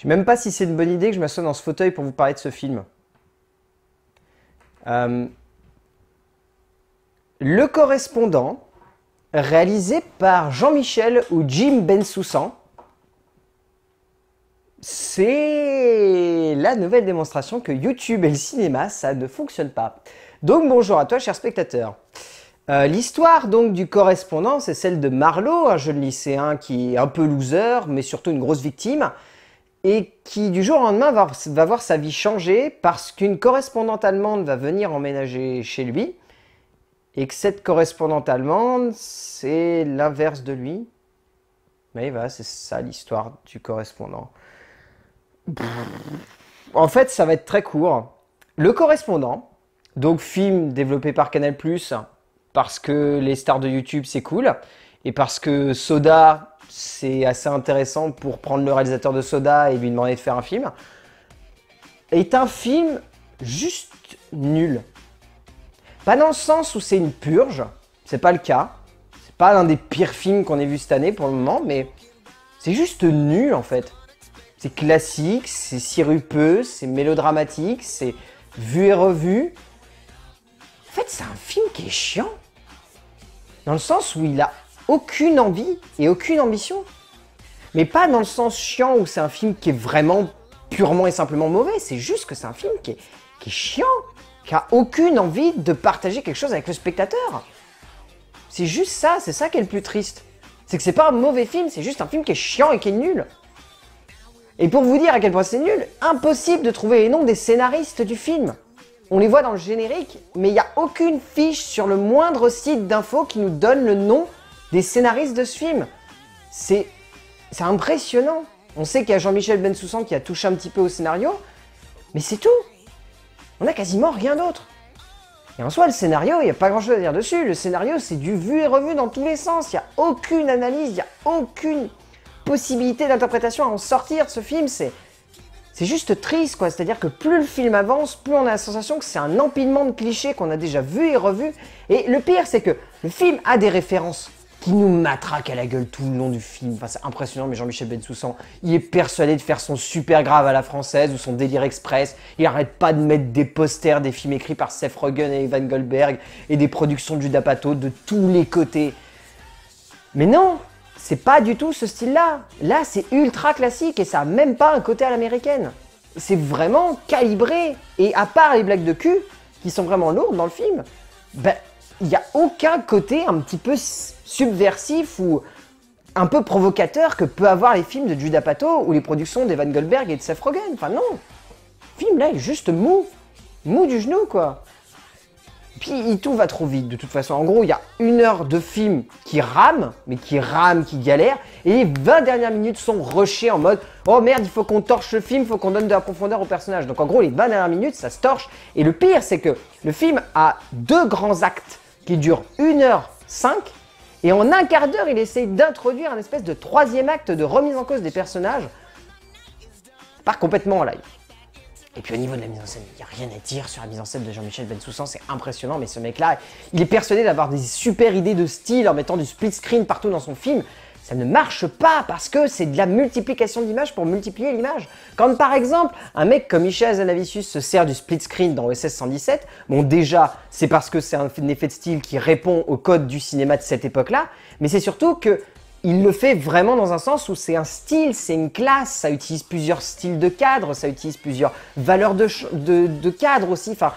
Je sais même pas si c'est une bonne idée que je m'assoie dans ce fauteuil pour vous parler de ce film. Euh, le correspondant, réalisé par Jean-Michel ou Jim Bensoussan, c'est la nouvelle démonstration que YouTube et le cinéma, ça ne fonctionne pas. Donc bonjour à toi, cher spectateur. Euh, l'histoire donc du correspondant, c'est celle de Marlowe, un jeune lycéen qui est un peu loser, mais surtout une grosse victime, et qui du jour au lendemain va, voir sa vie changer parce qu'une correspondante allemande va venir emménager chez lui et que cette correspondante allemande, c'est l'inverse de lui. Mais voilà, c'est ça l'histoire du correspondant. En fait, ça va être très court. Le correspondant, donc film développé par Canal+, parce que les stars de YouTube, c'est cool, et parce que Soda c'est assez intéressant pour prendre le réalisateur de Soda et lui demander de faire un film, est un film juste nul. Pas dans le sens où c'est une purge, c'est pas le cas. C'est pas l'un des pires films qu'on ait vu cette année pour le moment, mais c'est juste nul en fait. C'est classique, c'est sirupeux, c'est mélodramatique, c'est vu et revu. En fait, c'est un film qui est chiant. Dans le sens où il a aucune envie et aucune ambition. Mais pas dans le sens chiant où c'est un film qui est vraiment purement et simplement mauvais, c'est juste que c'est un film qui est, est chiant, qui a aucune envie de partager quelque chose avec le spectateur. C'est juste ça, c'est ça qui est le plus triste. C'est que c'est pas un mauvais film, c'est juste un film qui est chiant et qui est nul. Et pour vous dire à quel point c'est nul, impossible de trouver les noms des scénaristes du film. On les voit dans le générique, mais il n'y a aucune fiche sur le moindre site d'info qui nous donne le nom des scénaristes de ce film. C'est impressionnant. On sait qu'il y a Jean-Michel Bensoussan qui a touché un petit peu au scénario, mais c'est tout. On n'a quasiment rien d'autre. Et en soi, le scénario, il n'y a pas grand-chose à dire dessus. Le scénario, c'est du vu et revu dans tous les sens. Il n'y a aucune analyse, il n'y a aucune possibilité d'interprétation à en sortir de ce film. C'est c'est juste triste, quoi. C'est-à-dire que plus le film avance, plus on a la sensation que c'est un empilement de clichés qu'on a déjà vu et revu. Et le pire, c'est que le film a des références qui nous matraque à la gueule tout le long du film. c'est impressionnant, mais Jean-Michel Bensoussan, il est persuadé de faire son super grave à la française ou son délire express. Il arrête pas de mettre des posters des films écrits par Seth Rogen et Evan Goldberg et des productions du Dapato de tous les côtés. Mais non, c'est pas du tout ce style-là. Là, c'est ultra classique et ça a même pas un côté à l'américaine. C'est vraiment calibré. Et à part les blagues de cul, qui sont vraiment lourdes dans le film, ben, il n'y a aucun côté un petit peu subversif ou un peu provocateur que peut avoir les films de Judah Pato ou les productions d'Evan Goldberg et de Seth Rogen. Enfin non, le film là est juste mou, mou du genou quoi. Puis tout va trop vite de toute façon. En gros, il y a une heure de film qui rame, mais qui rame, qui galère, et les 20 dernières minutes sont rushées en mode Oh merde, il faut qu'on torche le film, il faut qu'on donne de la profondeur au personnage. Donc en gros, les 20 dernières minutes, ça se torche. Et le pire, c'est que le film a deux grands actes qui durent 1 h 5 et en un quart d'heure, il essaye d'introduire un espèce de troisième acte de remise en cause des personnages par complètement en live. Et puis au niveau de la mise en scène, il n'y a rien à dire sur la mise en scène de Jean-Michel Bensoussan, c'est impressionnant, mais ce mec-là, il est persuadé d'avoir des super idées de style en mettant du split screen partout dans son film, ça ne marche pas parce que c'est de la multiplication d'images pour multiplier l'image. Quand par exemple, un mec comme Michel Zanavicius se sert du split screen dans OSS 117, bon déjà, c'est parce que c'est un effet de style qui répond au code du cinéma de cette époque-là, mais c'est surtout que il le fait vraiment dans un sens où c'est un style, c'est une classe, ça utilise plusieurs styles de cadre, ça utilise plusieurs valeurs de, de, cadre aussi. Enfin,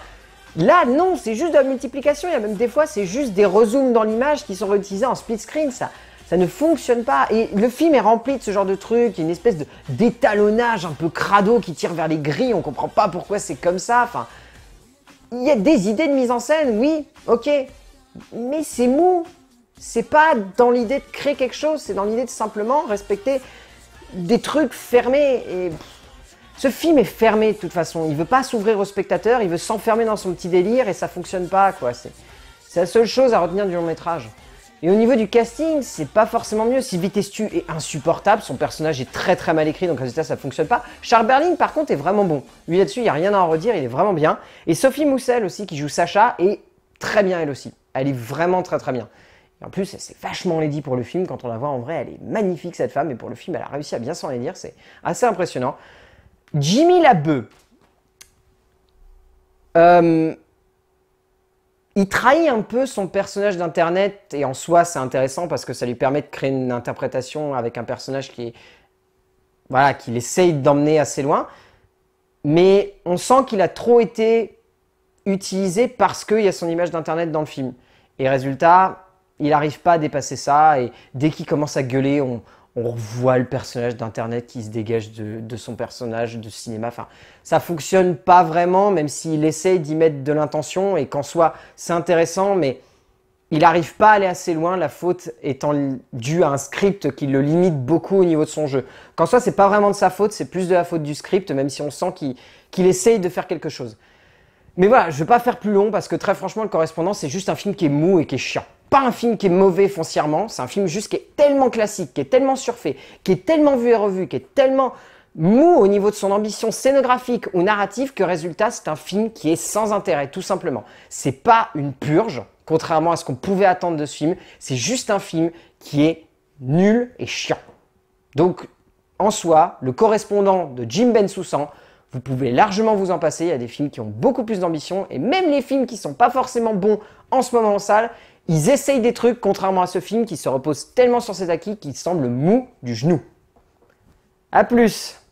là, non, c'est juste de la multiplication. Il y a même des fois, c'est juste des rezooms dans l'image qui sont réutilisés en split screen. Ça, ça ne fonctionne pas. Et le film est rempli de ce genre de trucs, une espèce d'étalonnage un peu crado qui tire vers les grilles, on comprend pas pourquoi c'est comme ça. Enfin, il y a des idées de mise en scène, oui, ok, mais c'est mou. C'est pas dans l'idée de créer quelque chose, c'est dans l'idée de simplement respecter des trucs fermés et. Ce film est fermé de toute façon, il veut pas s'ouvrir au spectateur, il veut s'enfermer dans son petit délire et ça fonctionne pas quoi. C'est la seule chose à retenir du long métrage. Et au niveau du casting, c'est pas forcément mieux. Sylvie Testu est insupportable, son personnage est très très mal écrit, donc résultat ça fonctionne pas. Charles Berling par contre est vraiment bon. Lui là-dessus, il n'y a rien à en redire, il est vraiment bien. Et Sophie Moussel aussi qui joue Sacha est très bien elle aussi. Elle est vraiment très très bien. Et en plus, c'est vachement lady pour le film. Quand on la voit en vrai, elle est magnifique cette femme. Et pour le film, elle a réussi à bien s'en dire. C'est assez impressionnant. Jimmy Labeu. Euh, il trahit un peu son personnage d'Internet, et en soi, c'est intéressant parce que ça lui permet de créer une interprétation avec un personnage qui voilà, qu'il essaye d'emmener assez loin. Mais on sent qu'il a trop été utilisé parce qu'il y a son image d'Internet dans le film. Et résultat, il n'arrive pas à dépasser ça, et dès qu'il commence à gueuler, on, on revoit le personnage d'Internet qui se dégage de, son personnage de cinéma. Enfin, ça fonctionne pas vraiment, même s'il essaye d'y mettre de l'intention et qu'en soi, c'est intéressant, mais il n'arrive pas à aller assez loin, la faute étant due à un script qui le limite beaucoup au niveau de son jeu. Qu'en soi, c'est pas vraiment de sa faute, c'est plus de la faute du script, même si on sent qu'il essaye de faire quelque chose. Mais voilà, je vais pas faire plus long parce que très franchement, le correspondant, c'est juste un film qui est mou et qui est chiant pas un film qui est mauvais foncièrement, c'est un film juste qui est tellement classique, qui est tellement surfait, qui est tellement vu et revu, qui est tellement mou au niveau de son ambition scénographique ou narrative que résultat c'est un film qui est sans intérêt tout simplement. C'est pas une purge, contrairement à ce qu'on pouvait attendre de ce film, c'est juste un film qui est nul et chiant. Donc en soi, le correspondant de Jim Ben Soussan... Vous pouvez largement vous en passer, il y a des films qui ont beaucoup plus d'ambition, et même les films qui sont pas forcément bons en ce moment en salle, ils essayent des trucs, contrairement à ce film qui se repose tellement sur ses acquis qu'il semble mou du genou. A plus